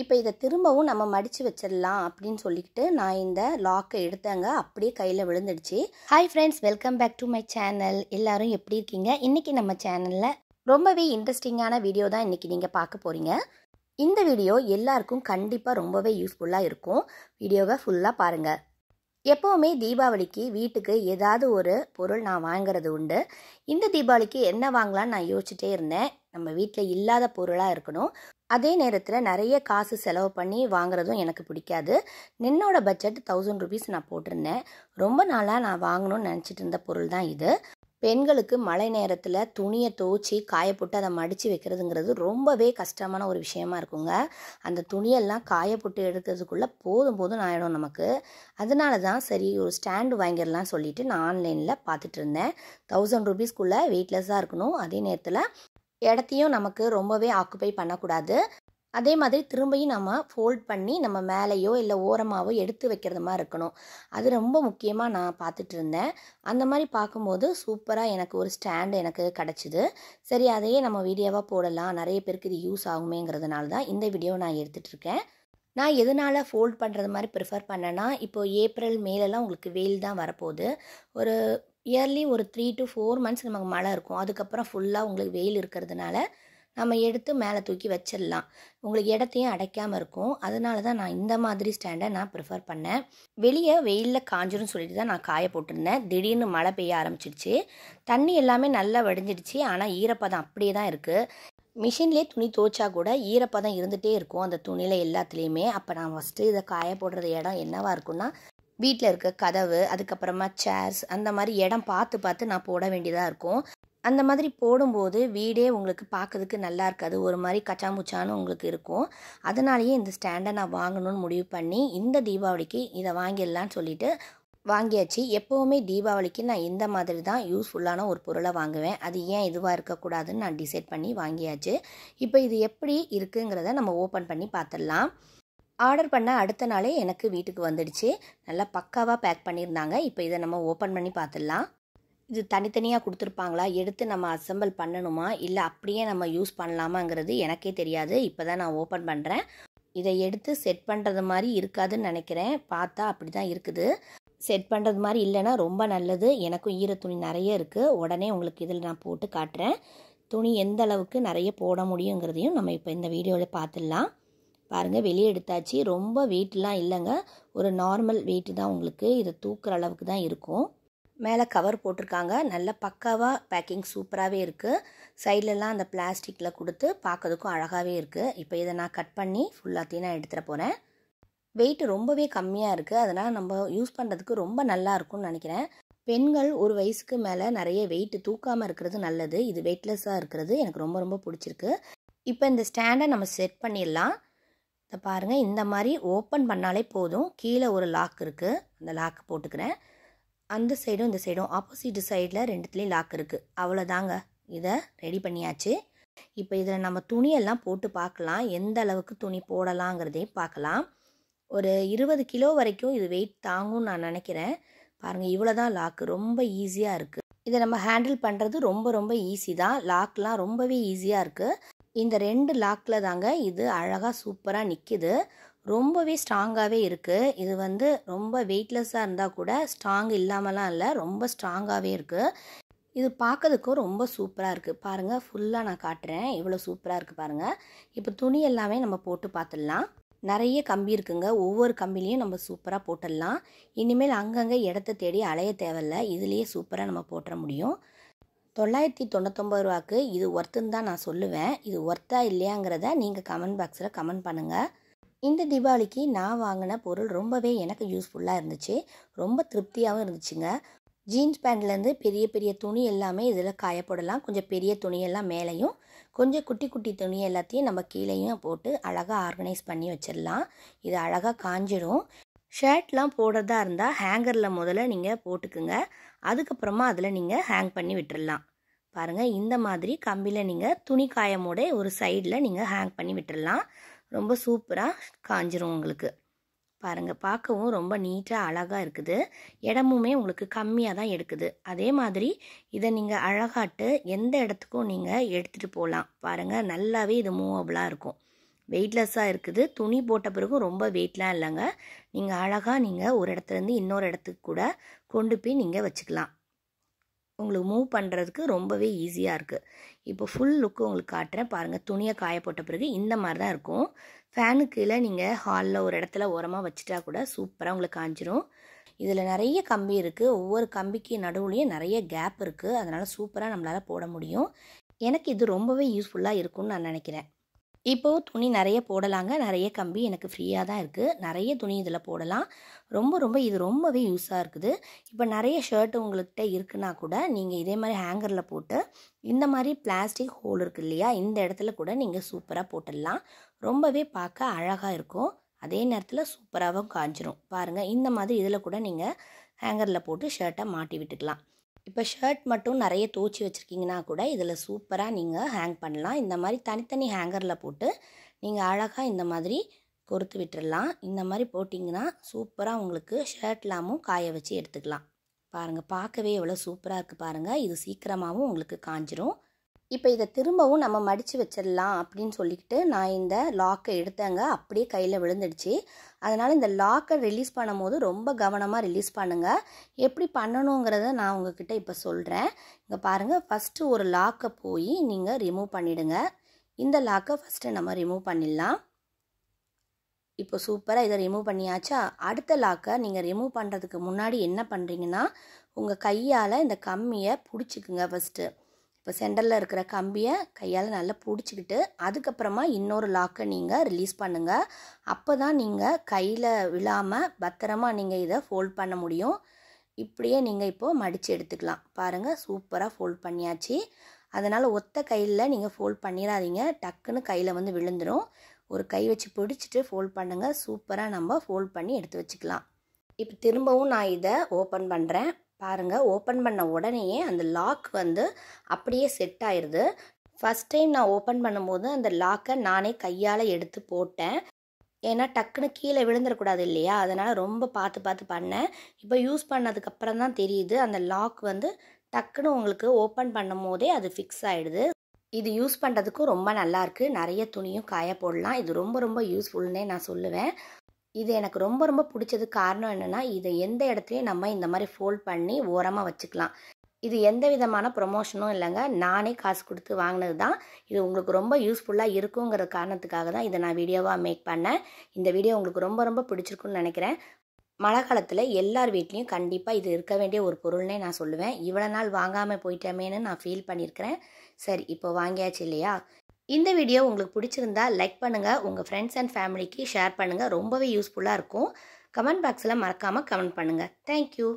இப்போ இதை திரும்பவும் நம்ம மடித்து வச்சிடலாம் அப்படின்னு சொல்லிக்கிட்டு நான் இந்த லாக்கை எடுத்தேங்க அப்படியே கையில் விழுந்துடுச்சு hi friends welcome back to my channel எல்லாரும் எப்படி இருக்கீங்க இன்றைக்கி நம்ம சேனலில் ரொம்பவே இன்ட்ரெஸ்டிங்கான வீடியோ தான் இன்றைக்கி நீங்கள் பார்க்க போகிறீங்க இந்த வீடியோ எல்லாருக்கும் கண்டிப்பாக ரொம்பவே யூஸ்ஃபுல்லாக இருக்கும் வீடியோவை ஃபுல்லாக பாருங்கள் எப்போவுமே தீபாவளிக்கு வீட்டுக்கு ஏதாவது ஒரு பொருள் நான் வாங்குறது உண்டு இந்த தீபாவளிக்கு என்ன வாங்கலான்னு நான் யோசிச்சுட்டே இருந்தேன் நம்ம வீட்டில் இல்லாத பொருளாக இருக்கணும் அதே நேரத்தில் நிறைய காசு செலவு பண்ணி வாங்குறதும் எனக்கு பிடிக்காது நின்னோட பட்ஜெட் தௌசண்ட் ருபீஸ் நான் போட்டிருந்தேன் ரொம்ப நாளாக நான் வாங்கணும்னு நினச்சிட்டு இருந்த பொருள் தான் இது பெண்களுக்கு மழை நேரத்தில் துணியை துவச்சி காயப்போட்டு அதை மடித்து வைக்கிறதுங்கிறது ரொம்பவே கஷ்டமான ஒரு விஷயமா இருக்குங்க அந்த துணியெல்லாம் காயப்போட்டு எடுக்கிறதுக்குள்ளே போதும் போதும் ஆகிடும் நமக்கு அதனால தான் சரி ஒரு ஸ்டாண்டு வாங்கிடலாம் சொல்லிட்டு நான் ஆன்லைனில் பார்த்துட்டு இருந்தேன் தௌசண்ட் ருபீஸ்க்குள்ளே வெயிட்லெஸ்ஸாக இருக்கணும் அதே நேரத்தில் இடத்தையும் நமக்கு ரொம்பவே ஆக்குப்பை பண்ணக்கூடாது அதே மாதிரி திரும்பியும் நம்ம ஃபோல்ட் பண்ணி நம்ம மேலேயோ இல்லை ஓரமாகவோ எடுத்து வைக்கிறது மாதிரி இருக்கணும் அது ரொம்ப முக்கியமாக நான் பார்த்துட்டு இருந்தேன் அந்த மாதிரி பார்க்கும்போது சூப்பராக எனக்கு ஒரு ஸ்டாண்டு எனக்கு கிடச்சிது சரி அதையே நம்ம வீடியோவாக போடலாம் நிறைய பேருக்கு இது யூஸ் ஆகுமேங்கிறதுனால தான் இந்த வீடியோ நான் எடுத்துகிட்ருக்கேன் நான் எதனால் ஃபோல்ட் பண்ணுறது மாதிரி ப்ரிஃபர் பண்ணேன்னா இப்போது ஏப்ரல் மேலெல்லாம் உங்களுக்கு வெயில் தான் வரப்போகுது ஒரு இயர்லி ஒரு த்ரீ டு ஃபோர் மந்த்ஸ் நமக்கு மழை இருக்கும் அதுக்கப்புறம் ஃபுல்லாக உங்களுக்கு வெயில் இருக்கிறதுனால நம்ம எடுத்து மேலே தூக்கி வச்சிடலாம் உங்களுக்கு இடத்தையும் அடைக்காமல் இருக்கும் அதனால தான் நான் இந்த மாதிரி ஸ்டாண்டை நான் ப்ரிஃபர் பண்ணேன் வெளியே வெயிலில் காஞ்சிரும் சொல்லிட்டு தான் நான் காய போட்டிருந்தேன் திடீர்னு மழை பெய்ய ஆரம்பிச்சிடுச்சு தண்ணி எல்லாமே நல்லா வடிஞ்சிடுச்சு ஆனால் ஈரப்பதம் அப்படியே தான் இருக்குது மிஷின்லேயே துணி துவைச்சா கூட ஈரப்பதம் இருந்துகிட்டே இருக்கும் அந்த துணியில் எல்லாத்துலேயுமே அப்போ நான் ஃபஸ்ட்டு இதை காய போடுறது இடம் என்னவாக இருக்குன்னா வீட்டில் இருக்க கதவு அதுக்கப்புறமா சேர்ஸ் அந்த மாதிரி இடம் பார்த்து பார்த்து நான் போட வேண்டியதாக இருக்கும் அந்த மாதிரி போடும்போது வீடே உங்களுக்கு பார்க்கறதுக்கு நல்லா இருக்காது ஒரு மாதிரி கச்சாமுச்சான்னு உங்களுக்கு இருக்கும் அதனாலேயே இந்த ஸ்டாண்டை நான் வாங்கணும்னு முடிவு பண்ணி இந்த தீபாவளிக்கு இதை வாங்கிடலான்னு சொல்லிட்டு வாங்கியாச்சு எப்போவுமே தீபாவளிக்கு நான் இந்த மாதிரி தான் யூஸ்ஃபுல்லான ஒரு பொருளை வாங்குவேன் அது ஏன் இதுவாக இருக்கக்கூடாதுன்னு நான் டிசைட் பண்ணி வாங்கியாச்சு இப்போ இது எப்படி இருக்குங்கிறத நம்ம ஓப்பன் பண்ணி பார்த்துடலாம் ஆர்டர் பண்ண அடுத்த நாளே எனக்கு வீட்டுக்கு வந்துடுச்சு நல்லா பக்காவாக பேக் பண்ணியிருந்தாங்க இப்போ இதை நம்ம ஓப்பன் பண்ணி பார்த்துடலாம் இது தனித்தனியாக கொடுத்துருப்பாங்களா எடுத்து நம்ம அசம்பிள் பண்ணணுமா இல்லை அப்படியே நம்ம யூஸ் பண்ணலாமாங்கிறது எனக்கே தெரியாது இப்போ தான் நான் ஓப்பன் பண்ணுறேன் இதை எடுத்து செட் பண்ணுறது மாதிரி இருக்காதுன்னு நினைக்கிறேன் பார்த்தா அப்படி தான் இருக்குது செட் பண்ணுறது மாதிரி இல்லைன்னா ரொம்ப நல்லது எனக்கும் ஈர துணி நிறைய இருக்குது உடனே உங்களுக்கு இதில் நான் போட்டு காட்டுறேன் துணி எந்த அளவுக்கு நிறைய போட முடியுங்கிறதையும் நம்ம இப்போ இந்த வீடியோவில் பார்த்துடலாம் பாருங்கள் வெளியே எடுத்தாச்சு ரொம்ப வெயிட்லாம் இல்லைங்க ஒரு நார்மல் வெயிட் தான் உங்களுக்கு இதை தூக்குற அளவுக்கு தான் இருக்கும் மேலே கவர் போட்டிருக்காங்க நல்ல பக்காவாக பேக்கிங் சூப்பராகவே இருக்குது சைட்லலாம் அந்த பிளாஸ்டிக்கில் கொடுத்து பார்க்கறதுக்கும் அழகாகவே இருக்குது இப்போ இதை நான் கட் பண்ணி ஃபுல்லாத்தையும் நான் எடுத்துகிட்டு போகிறேன் வெயிட் ரொம்பவே கம்மியாக இருக்குது அதனால் நம்ம யூஸ் பண்ணுறதுக்கு ரொம்ப நல்லா இருக்கும்னு நினைக்கிறேன் பெண்கள் ஒரு வயசுக்கு மேலே நிறைய வெயிட் தூக்காமல் இருக்கிறது நல்லது இது வெயிட்லெஸ்ஸாக இருக்கிறது எனக்கு ரொம்ப ரொம்ப பிடிச்சிருக்கு இப்போ இந்த ஸ்டாண்டை நம்ம செட் பண்ணிடலாம் இதை பாருங்கள் இந்த மாதிரி ஓப்பன் பண்ணாலே போதும் கீழே ஒரு லாக் இருக்குது அந்த லாக் போட்டுக்கிறேன் அந்த சைடும் இந்த சைடும் ஆப்போசிட் சைடில் ரெண்டுத்துலேயும் லாக் இருக்குது அவ்வளோதாங்க இதை ரெடி பண்ணியாச்சு இப்போ இதில் நம்ம துணியெல்லாம் போட்டு பார்க்கலாம் எந்த அளவுக்கு துணி போடலாங்கிறதையும் பார்க்கலாம் ஒரு இருபது கிலோ வரைக்கும் இது வெயிட் தாங்கும்னு நான் நினைக்கிறேன் பாருங்கள் இவ்வளோ தான் லாக்கு ரொம்ப ஈஸியாக இருக்குது இதை நம்ம ஹேண்டில் பண்ணுறது ரொம்ப ரொம்ப ஈஸி தான் லாக்லாம் ரொம்பவே ஈஸியாக இருக்குது இந்த ரெண்டு லாக்கில் தாங்க இது அழகாக சூப்பராக நிற்கிது ரொம்பவே ஸ்ட்ராங்காகவே இருக்குது இது வந்து ரொம்ப வெயிட்லெஸ்ஸாக இருந்தால் கூட ஸ்ட்ராங் இல்லாமலாம் இல்லை ரொம்ப ஸ்ட்ராங்காகவே இருக்குது இது பார்க்கறதுக்கும் ரொம்ப சூப்பராக இருக்குது பாருங்கள் ஃபுல்லாக நான் காட்டுறேன் எவ்வளோ சூப்பராக இருக்குது பாருங்கள் இப்போ துணி எல்லாமே நம்ம போட்டு பார்த்துடலாம் நிறைய கம்பி இருக்குங்க ஒவ்வொரு கம்பிலையும் நம்ம சூப்பராக போட்டுடலாம் இனிமேல் அங்கங்கே இடத்த தேடி அலைய தேவையில்ல இதுலேயே சூப்பராக நம்ம போட்டுற முடியும் தொள்ளாயிரத்தி தொண்ணூத்தொம்பது ரூபாக்கு இது ஒர்த்துன்னு தான் நான் சொல்லுவேன் இது ஒர்த்தா இல்லையாங்கிறத நீங்கள் கமெண்ட் பாக்ஸில் கமெண்ட் பண்ணுங்கள் இந்த தீபாவளிக்கு நான் வாங்கின பொருள் ரொம்பவே எனக்கு யூஸ்ஃபுல்லாக இருந்துச்சு ரொம்ப திருப்தியாகவும் இருந்துச்சுங்க ஜீன்ஸ் பேண்ட்லேருந்து பெரிய பெரிய துணி எல்லாமே இதில் காயப்படலாம் கொஞ்சம் பெரிய துணியெல்லாம் மேலேயும் கொஞ்சம் குட்டி குட்டி துணி எல்லாத்தையும் நம்ம கீழேயும் போட்டு அழகாக ஆர்கனைஸ் பண்ணி வச்சிடலாம் இது அழகாக காஞ்சிடும் ஷர்ட்லாம் போடுறதா இருந்தால் ஹேங்கரில் முதல்ல நீங்கள் போட்டுக்குங்க அதுக்கப்புறமா அதில் நீங்கள் ஹேங் பண்ணி விட்டுடலாம் பாருங்கள் இந்த மாதிரி கம்பியில் நீங்கள் துணி காயமோட ஒரு சைடில் நீங்கள் ஹேங் பண்ணி விட்டுடலாம் ரொம்ப சூப்பராக காஞ்சிரும் உங்களுக்கு பாருங்கள் பார்க்கவும் ரொம்ப நீட்டாக அழகாக இருக்குது இடமுமே உங்களுக்கு கம்மியாக தான் எடுக்குது அதே மாதிரி இதை நீங்கள் அழகாட்டு எந்த இடத்துக்கும் நீங்கள் எடுத்துகிட்டு போகலாம் பாருங்கள் நல்லாவே இது மூவபிளாக இருக்கும் வெயிட்லெஸ்ஸாக இருக்குது துணி போட்ட பிறகு ரொம்ப வெயிட்லாம் இல்லைங்க நீங்கள் அழகாக நீங்கள் ஒரு இடத்துலேருந்து இன்னொரு இடத்துக்கு கூட கொண்டு போய் நீங்கள் வச்சுக்கலாம் உங்களுக்கு மூவ் பண்ணுறதுக்கு ரொம்பவே ஈஸியாக இருக்குது இப்போ ஃபுல் லுக்கு உங்களுக்கு காட்டுறேன் பாருங்கள் துணியை காய போட்ட பிறகு இந்த மாதிரி தான் இருக்கும் ஃபேனுக்கு இல்லை நீங்கள் ஹாலில் ஒரு இடத்துல ஓரமாக வச்சுட்டா கூட சூப்பராக உங்களுக்கு காஞ்சிரும் இதில் நிறைய கம்பி இருக்குது ஒவ்வொரு கம்பிக்கு நடுவுலேயும் நிறைய கேப் இருக்குது அதனால் சூப்பராக நம்மளால் போட முடியும் எனக்கு இது ரொம்பவே யூஸ்ஃபுல்லாக இருக்கும்னு நான் நினைக்கிறேன் இப்போது துணி நிறைய போடலாங்க நிறைய கம்பி எனக்கு ஃப்ரீயாக தான் இருக்குது நிறைய துணி இதில் போடலாம் ரொம்ப ரொம்ப இது ரொம்பவே யூஸாக இருக்குது இப்போ நிறைய ஷர்ட் உங்கள்கிட்ட இருக்குன்னா கூட நீங்கள் இதே மாதிரி ஹேங்கரில் போட்டு இந்த மாதிரி பிளாஸ்டிக் ஹோல் இருக்குது இல்லையா இந்த இடத்துல கூட நீங்கள் சூப்பராக போட்டுடலாம் ரொம்பவே பார்க்க அழகாக இருக்கும் அதே நேரத்தில் சூப்பராகவும் காஞ்சிரும் பாருங்கள் இந்த மாதிரி இதில் கூட நீங்கள் ஹேங்கரில் போட்டு ஷர்ட்டை மாட்டி விட்டுக்கலாம் இப்போ ஷர்ட் மட்டும் நிறைய தோச்சி வச்சுருக்கீங்கன்னா கூட இதில் சூப்பராக நீங்கள் ஹேங் பண்ணலாம் இந்த மாதிரி தனித்தனி ஹேங்கரில் போட்டு நீங்கள் அழகாக இந்த மாதிரி பொறுத்து விட்டுடலாம் இந்த மாதிரி போட்டிங்கன்னா சூப்பராக உங்களுக்கு ஷர்ட்லாமும் காய வச்சு எடுத்துக்கலாம் பாருங்கள் பார்க்கவே எவ்வளோ சூப்பராக இருக்குது பாருங்கள் இது சீக்கிரமாகவும் உங்களுக்கு காஞ்சிரும் இப்போ இதை திரும்பவும் நம்ம மடித்து வச்சிடலாம் அப்படின்னு சொல்லிக்கிட்டு நான் இந்த லாக்கை எடுத்தேங்க அப்படியே கையில் விழுந்துடுச்சு அதனால் இந்த லாக்கை ரிலீஸ் பண்ணும் போது ரொம்ப கவனமாக ரிலீஸ் பண்ணுங்கள் எப்படி பண்ணணுங்கிறத நான் உங்ககிட்ட இப்போ சொல்கிறேன் இங்கே பாருங்கள் ஃபஸ்ட்டு ஒரு லாக்கை போய் நீங்கள் ரிமூவ் பண்ணிவிடுங்க இந்த லாக்கை ஃபஸ்ட்டு நம்ம ரிமூவ் பண்ணிடலாம் இப்போ சூப்பராக இதை ரிமூவ் பண்ணியாச்சா அடுத்த லாக்கை நீங்கள் ரிமூவ் பண்ணுறதுக்கு முன்னாடி என்ன பண்ணுறீங்கன்னா உங்கள் கையால் இந்த கம்மியை பிடிச்சிக்குங்க ஃபஸ்ட்டு இப்போ சென்டரில் இருக்கிற கம்பியை கையால் நல்லா பிடிச்சிக்கிட்டு அதுக்கப்புறமா இன்னொரு லாக்கை நீங்கள் ரிலீஸ் பண்ணுங்கள் அப்போ தான் நீங்கள் கையில் விழாமல் பத்திரமாக நீங்கள் இதை ஃபோல்ட் பண்ண முடியும் இப்படியே நீங்கள் இப்போது மடித்து எடுத்துக்கலாம் பாருங்கள் சூப்பராக ஃபோல்ட் பண்ணியாச்சு அதனால் ஒத்த கையில் நீங்கள் ஃபோல்ட் பண்ணிடாதீங்க டக்குன்னு கையில் வந்து விழுந்துடும் ஒரு கை வச்சு பிடிச்சிட்டு ஃபோல்ட் பண்ணுங்கள் சூப்பராக நம்ம ஃபோல்ட் பண்ணி எடுத்து வச்சுக்கலாம் இப்போ திரும்பவும் நான் இதை ஓப்பன் பண்ணுறேன் பாருங்கள் ஓப்பன் பண்ண உடனேயே அந்த லாக் வந்து அப்படியே செட் ஆயிடுது ஃபஸ்ட் டைம் நான் ஓப்பன் பண்ணும்போது அந்த லாக்கை நானே கையால் எடுத்து போட்டேன் ஏன்னா டக்குன்னு கீழே விழுந்துடக்கூடாது இல்லையா அதனால் ரொம்ப பார்த்து பார்த்து பண்ணேன் இப்போ யூஸ் பண்ணதுக்கப்புறம் தான் தெரியுது அந்த லாக் வந்து டக்குன்னு உங்களுக்கு ஓப்பன் பண்ணும் போதே அது ஃபிக்ஸ் ஆகிடுது இது யூஸ் பண்ணுறதுக்கும் ரொம்ப நல்லாயிருக்கு நிறைய துணியும் காய போடலாம் இது ரொம்ப ரொம்ப யூஸ்ஃபுல்னே நான் சொல்லுவேன் இது எனக்கு ரொம்ப ரொம்ப பிடிச்சது காரணம் என்னென்னா இதை எந்த இடத்துலையும் நம்ம இந்த மாதிரி ஃபோல்ட் பண்ணி ஓரமாக வச்சுக்கலாம் இது எந்த விதமான ப்ரொமோஷனும் இல்லைங்க நானே காசு கொடுத்து வாங்கினது தான் இது உங்களுக்கு ரொம்ப யூஸ்ஃபுல்லாக இருக்குங்கிற காரணத்துக்காக தான் இதை நான் வீடியோவாக மேக் பண்ணேன் இந்த வீடியோ உங்களுக்கு ரொம்ப ரொம்ப பிடிச்சிருக்குன்னு நினைக்கிறேன் மழை காலத்தில் எல்லார் வீட்லேயும் கண்டிப்பாக இது இருக்க வேண்டிய ஒரு பொருள்னே நான் சொல்லுவேன் இவ்வளோ நாள் வாங்காமல் போயிட்டோமேனு நான் ஃபீல் பண்ணியிருக்கிறேன் சரி இப்போ வாங்கியாச்சு இல்லையா இந்த வீடியோ உங்களுக்கு பிடிச்சிருந்தா லைக் பண்ணுங்கள் உங்கள் ஃப்ரெண்ட்ஸ் அண்ட் ஃபேமிலிக்கு ஷேர் பண்ணுங்கள் ரொம்பவே யூஸ்ஃபுல்லாக இருக்கும் கமெண்ட் பாக்ஸில் மறக்காமல் கமெண்ட் பண்ணுங்கள் தேங்க்யூ